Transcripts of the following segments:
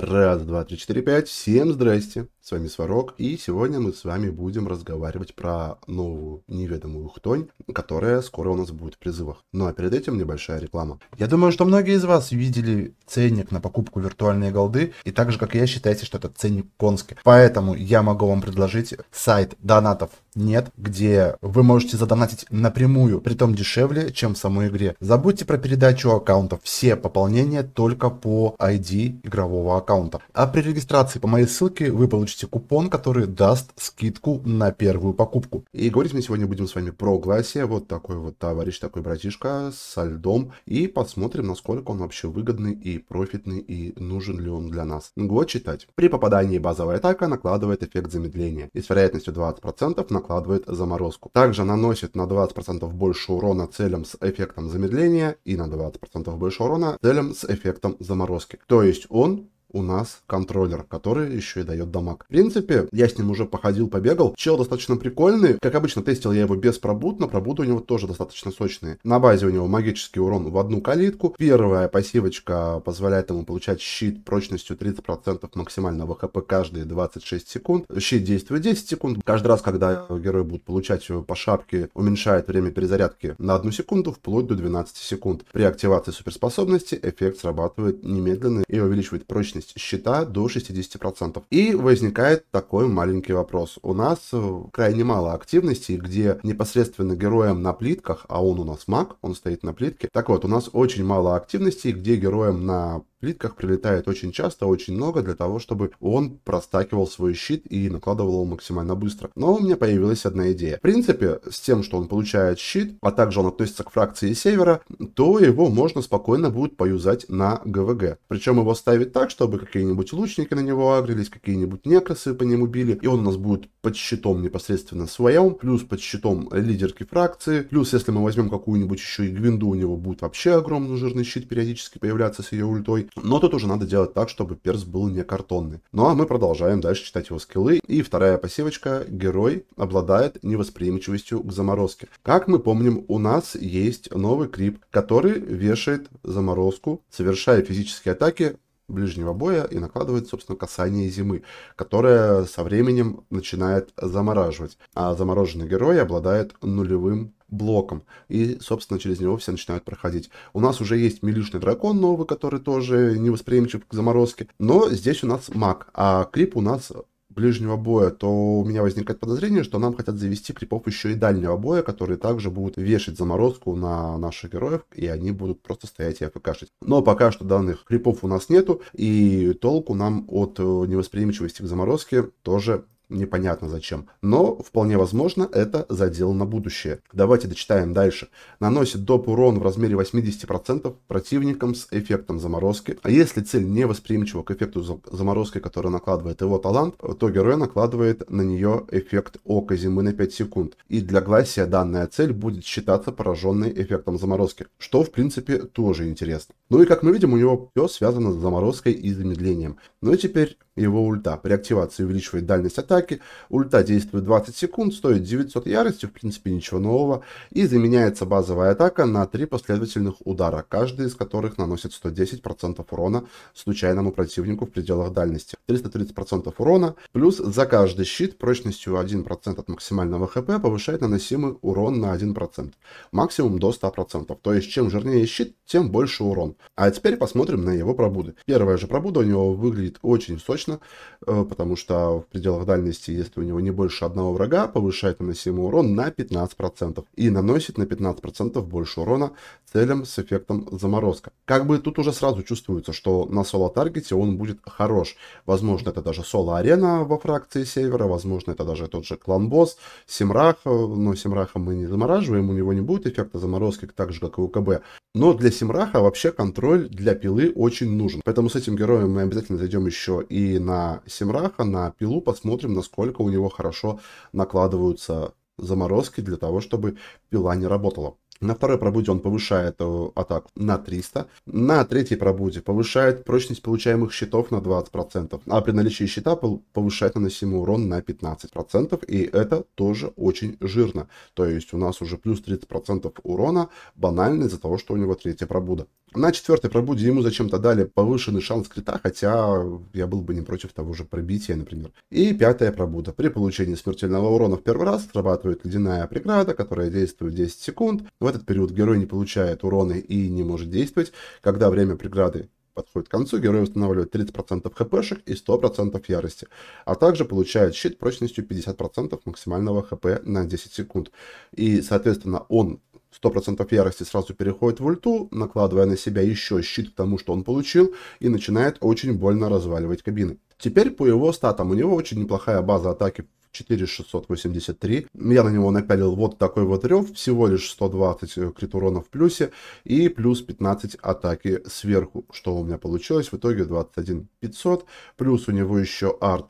Раз, два, три, четыре, пять. Всем здрасте. С вами Сварог, и сегодня мы с вами будем разговаривать про новую неведомую хтонь, которая скоро у нас будет в призывах. Ну а перед этим небольшая реклама. Я думаю, что многие из вас видели ценник на покупку виртуальной голды, и так же, как и я, считаете, что этот ценник конский. Поэтому я могу вам предложить сайт донатов нет, где вы можете задонатить напрямую, при том дешевле, чем в самой игре. Забудьте про передачу аккаунтов. Все пополнения только по ID игрового аккаунта. А при регистрации по моей ссылке вы получите получите купон, который даст скидку на первую покупку. И говорить мы сегодня будем с вами про Гласия, вот такой вот товарищ, такой братишка со льдом, и посмотрим, насколько он вообще выгодный и профитный, и нужен ли он для нас. Вот читать. При попадании базовая атака накладывает эффект замедления, и с вероятностью 20% накладывает заморозку. Также наносит на 20% больше урона целям с эффектом замедления и на 20% больше урона целям с эффектом заморозки. То есть он у нас контроллер, который еще и дает дамаг. В принципе, я с ним уже походил, побегал. Чел достаточно прикольный. Как обычно, тестил я его без пробуд, но пробуды у него тоже достаточно сочные. На базе у него магический урон в одну калитку. Первая пассивочка позволяет ему получать щит прочностью 30% максимального хп каждые 26 секунд. Щит действует 10 секунд. Каждый раз, когда герой будет получать его по шапке, уменьшает время перезарядки на одну секунду вплоть до 12 секунд. При активации суперспособности эффект срабатывает немедленно и увеличивает прочность доходность счета до 60%. И возникает такой маленький вопрос. У нас э, крайне мало активностей, где непосредственно героем на плитках, а он у нас маг, он стоит на плитке. Так вот, у нас очень мало активностей, где героем на плитках прилетает очень часто, очень много для того, чтобы он простакивал свой щит и накладывал его максимально быстро. Но у меня появилась одна идея. В принципе, с тем, что он получает щит, а также он относится к фракции севера, то его можно спокойно будет поюзать на ГВГ. Причем его ставить так, чтобы какие-нибудь лучники на него агрились, какие-нибудь некросы по нему били, и он у нас будет под щитом непосредственно своем, плюс под щитом лидерки фракции, плюс если мы возьмем какую-нибудь еще и Гвинду, у него будет вообще огромный жирный щит периодически появляться с ее ультой, но тут уже надо делать так, чтобы перс был не картонный. Ну а мы продолжаем дальше читать его скиллы. И вторая посевочка герой обладает невосприимчивостью к заморозке. Как мы помним, у нас есть новый крип, который вешает заморозку, совершая физические атаки ближнего боя и накладывает, собственно, касание зимы, которое со временем начинает замораживать. А замороженный герой обладает нулевым блоком. И, собственно, через него все начинают проходить. У нас уже есть милишный дракон новый, который тоже не восприимчив к заморозке. Но здесь у нас маг, а крип у нас ближнего боя, то у меня возникает подозрение, что нам хотят завести крипов еще и дальнего боя, которые также будут вешать заморозку на наших героев, и они будут просто стоять и АФКшить. Но пока что данных крипов у нас нету, и толку нам от э, невосприимчивости к заморозке тоже непонятно зачем. Но вполне возможно это задел на будущее. Давайте дочитаем дальше. Наносит доп урон в размере 80% противникам с эффектом заморозки. А если цель не восприимчива к эффекту заморозки, который накладывает его талант, то герой накладывает на нее эффект ока зимы на 5 секунд. И для Гласия данная цель будет считаться пораженной эффектом заморозки, что в принципе тоже интересно. Ну и как мы видим, у него все связано с заморозкой и замедлением. Ну и теперь его ульта. При активации увеличивает дальность атаки. Ульта действует 20 секунд, стоит 900 ярости, в принципе ничего нового. И заменяется базовая атака на 3 последовательных удара, каждый из которых наносит 110% урона случайному противнику в пределах дальности. 330% урона, плюс за каждый щит прочностью 1% от максимального хп повышает наносимый урон на 1%, максимум до 100%. То есть чем жирнее щит, тем больше урон. А теперь посмотрим на его пробуды. Первая же пробуда у него выглядит очень сочно достаточно, э, потому что в пределах дальности, если у него не больше одного врага, повышает наносимый урон на 15% и наносит на 15% больше урона целям с эффектом заморозка. Как бы тут уже сразу чувствуется, что на соло-таргете он будет хорош. Возможно, это даже соло-арена во фракции севера, возможно, это даже тот же клан-босс, Симрах, э, но Симраха мы не замораживаем, у него не будет эффекта заморозки, так же, как и у КБ. Но для Симраха вообще контроль для пилы очень нужен. Поэтому с этим героем мы обязательно зайдем еще и на Симраха, на Пилу, посмотрим, насколько у него хорошо накладываются заморозки для того, чтобы Пила не работала. На второй пробуде он повышает э, атаку на 300. На третьей пробуде повышает прочность получаемых щитов на 20%. А при наличии щита повышает наносимый урон на 15%. И это тоже очень жирно. То есть у нас уже плюс 30% урона банально из-за того, что у него третья пробуда. На четвертой пробуде ему зачем-то дали повышенный шанс крита, хотя я был бы не против того же пробития, например. И пятая пробуда. При получении смертельного урона в первый раз срабатывает ледяная преграда, которая действует 10 секунд. В этот период герой не получает урона и не может действовать. Когда время преграды подходит к концу, герой устанавливает 30% хпшек и 100% ярости, а также получает щит прочностью 50% максимального хп на 10 секунд. И, соответственно, он 100% ярости сразу переходит в ульту, накладывая на себя еще щит к тому, что он получил, и начинает очень больно разваливать кабины. Теперь по его статам у него очень неплохая база атаки 4683. Я на него напялил вот такой вот рев, всего лишь 120 крит урона в плюсе и плюс 15 атаки сверху, что у меня получилось. В итоге 21 500, плюс у него еще арт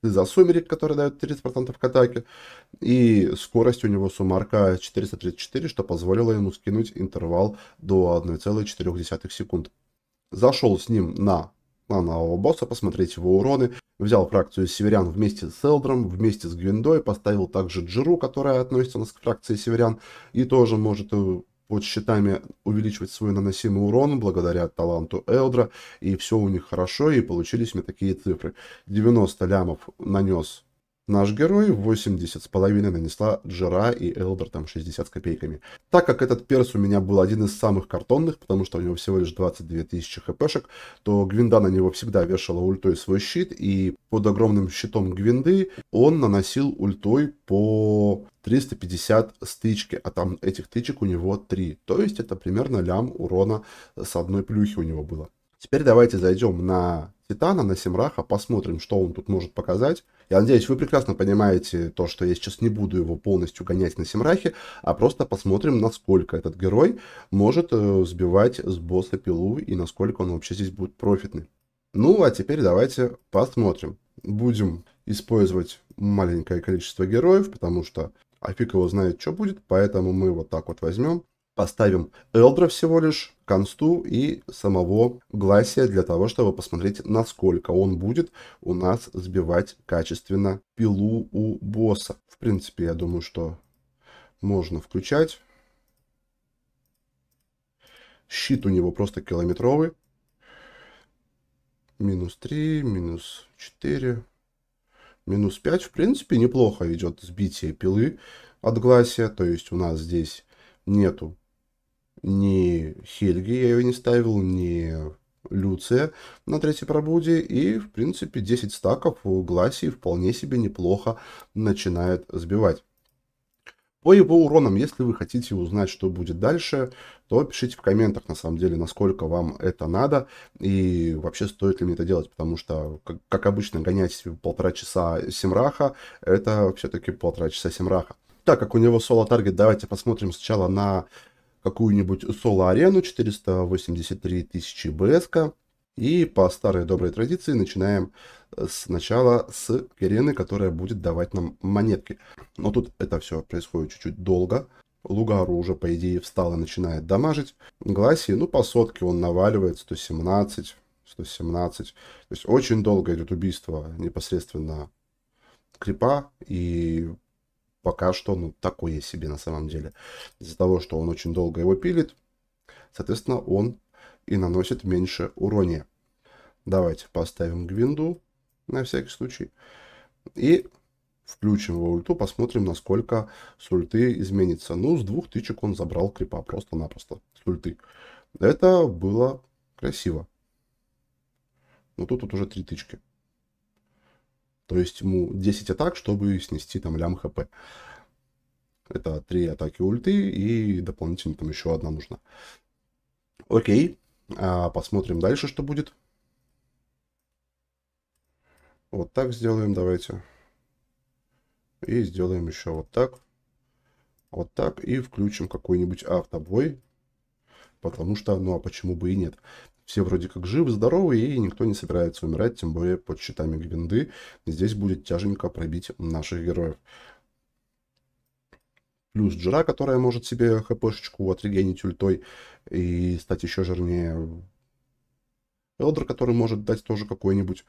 слеза сумерек, который дает 30% к атаке, и скорость у него суммарка 434, что позволило ему скинуть интервал до 1,4 секунд. Зашел с ним на на нового босса, посмотреть его уроны. Взял фракцию северян вместе с Элдром, вместе с Гвиндой, поставил также Джиру, которая относится к фракции северян, и тоже может э, под щитами увеличивать свой наносимый урон благодаря таланту Элдра, и все у них хорошо, и получились мне такие цифры. 90 лямов нанес Наш герой 80 с половиной нанесла Джера и Элдер там 60 с копейками. Так как этот перс у меня был один из самых картонных, потому что у него всего лишь 22 тысячи хпшек, то Гвинда на него всегда вешала ультой свой щит, и под огромным щитом Гвинды он наносил ультой по 350 стычки, а там этих тычек у него 3. То есть это примерно лям урона с одной плюхи у него было. Теперь давайте зайдем на Титана, на Семраха, посмотрим, что он тут может показать. Я надеюсь, вы прекрасно понимаете то, что я сейчас не буду его полностью гонять на Симрахе, а просто посмотрим, насколько этот герой может э, сбивать с босса пилу и насколько он вообще здесь будет профитный. Ну, а теперь давайте посмотрим. Будем использовать маленькое количество героев, потому что а его знает, что будет, поэтому мы вот так вот возьмем поставим элдра всего лишь, консту и самого гласия для того, чтобы посмотреть, насколько он будет у нас сбивать качественно пилу у босса. В принципе, я думаю, что можно включать. Щит у него просто километровый. Минус 3, минус 4, минус 5. В принципе, неплохо идет сбитие пилы от гласия. То есть у нас здесь нету ни Хельги, я ее не ставил, ни Люция на третьей пробуде. И, в принципе, 10 стаков у Гласии вполне себе неплохо начинает сбивать. По его уронам, если вы хотите узнать, что будет дальше, то пишите в комментах, на самом деле, насколько вам это надо и вообще стоит ли мне это делать, потому что, как, обычно, гонять полтора часа симраха это все-таки полтора часа симраха. Так как у него соло-таргет, давайте посмотрим сначала на какую-нибудь соло-арену 483 тысячи БСК. И по старой доброй традиции начинаем сначала э, с Керены, которая будет давать нам монетки. Но тут это все происходит чуть-чуть долго. Лугару уже, по идее, встал и начинает дамажить. Гласи, ну, по сотке он наваливает 117, 117. То есть очень долго идет убийство непосредственно крипа. И пока что, ну, такое себе на самом деле. Из-за того, что он очень долго его пилит, соответственно, он и наносит меньше урона. Давайте поставим Гвинду на всякий случай. И включим его ульту, посмотрим, насколько с ульты изменится. Ну, с двух тычек он забрал крипа просто-напросто с ульты. Это было красиво. Но ну, тут, тут уже три тычки. То есть ему 10 атак, чтобы снести там лям хп. Это 3 атаки ульты и дополнительно там еще одна нужна. Окей, а, посмотрим дальше, что будет. Вот так сделаем, давайте. И сделаем еще вот так. Вот так. И включим какой-нибудь автобой. Потому что, ну а почему бы и нет все вроде как живы, здоровы, и никто не собирается умирать, тем более под щитами Гвинды. Здесь будет тяженько пробить наших героев. Плюс Джира, которая может себе хпшечку отрегенить ультой и стать еще жирнее. Элдер, который может дать тоже какой-нибудь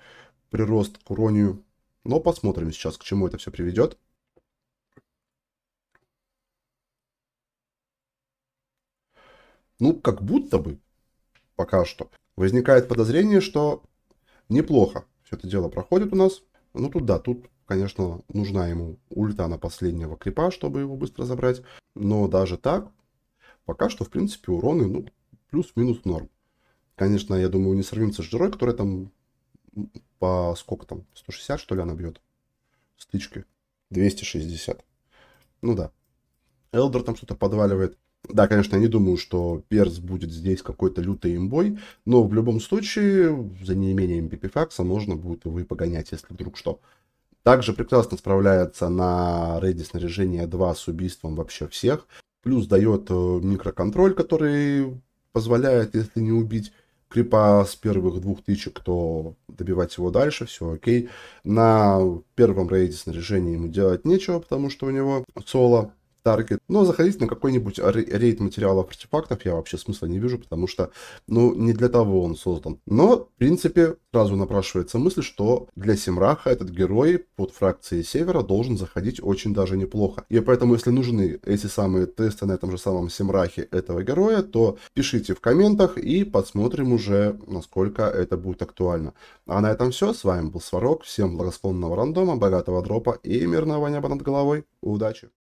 прирост к уронию. Но посмотрим сейчас, к чему это все приведет. Ну, как будто бы пока что. Возникает подозрение, что неплохо все это дело проходит у нас. Ну тут да, тут, конечно, нужна ему ульта на последнего крипа, чтобы его быстро забрать. Но даже так, пока что, в принципе, уроны, ну, плюс-минус норм. Конечно, я думаю, не сравнимся с Жирой, которая там по сколько там, 160, что ли, она бьет? Стычки. 260. Ну да. Элдер там что-то подваливает. Да, конечно, я не думаю, что Перс будет здесь какой-то лютой имбой, но в любом случае за неимением пипифакса можно будет его и погонять, если вдруг что. Также прекрасно справляется на рейде снаряжения 2 с убийством вообще всех. Плюс дает э, микроконтроль, который позволяет, если не убить крипа с первых двух тычек, то добивать его дальше, все окей. На первом рейде снаряжения ему делать нечего, потому что у него соло таргет. Но заходить на какой-нибудь рейд материалов артефактов я вообще смысла не вижу, потому что, ну, не для того он создан. Но, в принципе, сразу напрашивается мысль, что для Симраха этот герой под фракцией Севера должен заходить очень даже неплохо. И поэтому, если нужны эти самые тесты на этом же самом Симрахе этого героя, то пишите в комментах и посмотрим уже, насколько это будет актуально. А на этом все. С вами был Сварог. Всем благосклонного рандома, богатого дропа и мирного неба над головой. Удачи!